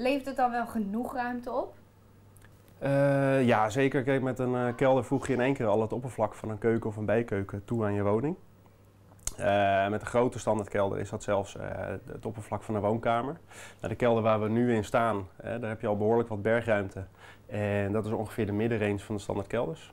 Levert het dan wel genoeg ruimte op? Eh, ja, zeker. Kijk, met een eh, kelder voeg je in één keer al het oppervlak van een keuken of een bijkeuken toe aan je woning. Eh, met een grote standaardkelder is dat zelfs het oppervlak van een woonkamer. Nou, de kelder waar we nu in staan, daar heb je al behoorlijk wat bergruimte. En dat is ongeveer de middenrange van de standaardkelders.